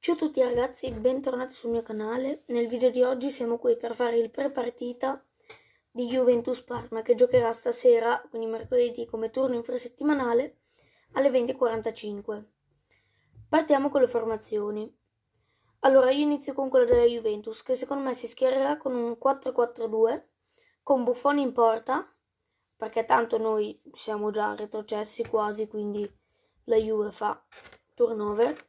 Ciao a tutti ragazzi, e bentornati sul mio canale. Nel video di oggi siamo qui per fare il pre-partita di Juventus Parma che giocherà stasera, quindi mercoledì, come turno infrasettimanale alle 20.45. Partiamo con le formazioni. Allora, io inizio con quella della Juventus che secondo me si schiererà con un 4-4-2 con Buffon in porta perché tanto noi siamo già retrocessi quasi, quindi la Juve fa turnover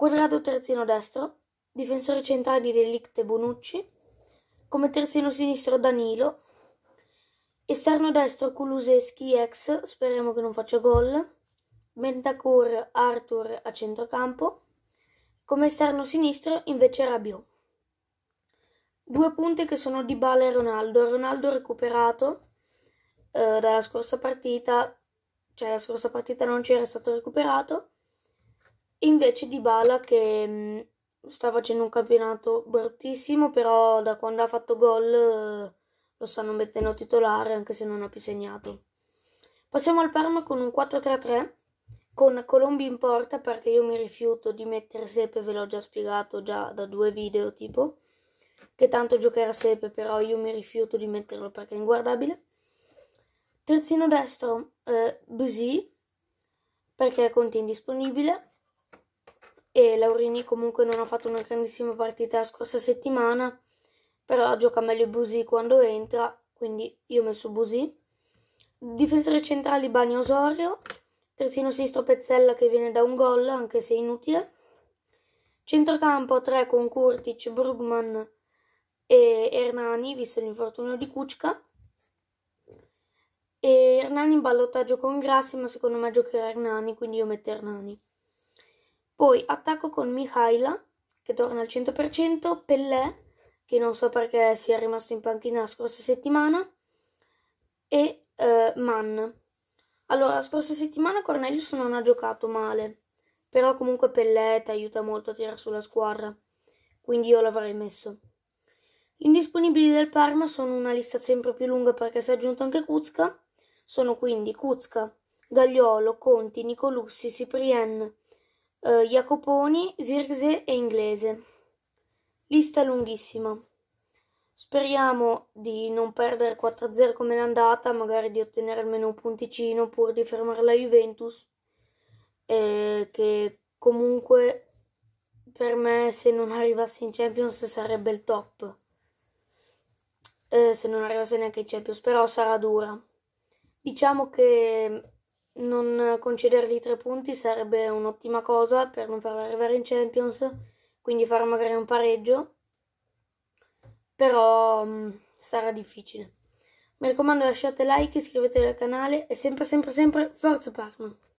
Quadrado terzino destro, difensori centrali Delict e Bonucci, come terzino sinistro Danilo, esterno destro Kuluseschi ex, speriamo che non faccia gol, Bentancur Arthur a centrocampo, come esterno sinistro invece Rabiot. Due punte che sono di Bale e Ronaldo, Ronaldo recuperato eh, dalla scorsa partita, cioè la scorsa partita non c'era stato recuperato, e invece Dybala che sta facendo un campionato bruttissimo, però da quando ha fatto gol eh, lo stanno mettendo titolare anche se non ha più segnato. Passiamo al Parma con un 4-3-3 con Colombi in porta perché io mi rifiuto di mettere Sepe, ve l'ho già spiegato già da due video tipo che tanto giocherà Sepe, però io mi rifiuto di metterlo perché è inguardabile. Terzino destro eh, Busi perché è conti indisponibile e Laurini comunque non ha fatto una grandissima partita la scorsa settimana, però gioca meglio Busi quando entra, quindi io ho messo Busi. Difensore centrale Bani Osorio, terzino sinistro Pezzella che viene da un gol, anche se inutile. Centrocampo 3 con Kurtic, Brugman e Hernani, visto l'infortunio di Kuczka. E Hernani in ballottaggio con Grassi, ma secondo me giocherà Hernani, quindi io metto Hernani. Poi attacco con Mihaila, che torna al 100%, Pellè, che non so perché sia rimasto in panchina la scorsa settimana, e eh, Mann. Allora, la scorsa settimana Cornelius non ha giocato male, però comunque Pellè ti aiuta molto a tirare sulla squadra, quindi io l'avrei messo. Gli indisponibili del Parma sono una lista sempre più lunga perché si è aggiunto anche Kuzka, sono quindi Kuzka, Gagliolo, Conti, Nicolussi, Ciprien, eh, Jacoponi, Zirgse e Inglese. Lista lunghissima. Speriamo di non perdere 4-0 come l'andata, magari di ottenere almeno un punticino pur di fermare la Juventus, eh, che comunque per me se non arrivassi in Champions sarebbe il top. Eh, se non arrivasse neanche in Champions, però sarà dura. Diciamo che non concedergli tre punti sarebbe un'ottima cosa per non farlo arrivare in Champions, quindi fare magari un pareggio, però mh, mm, sarà difficile. Mi raccomando lasciate like, iscrivetevi al canale e sempre sempre sempre forza Parma!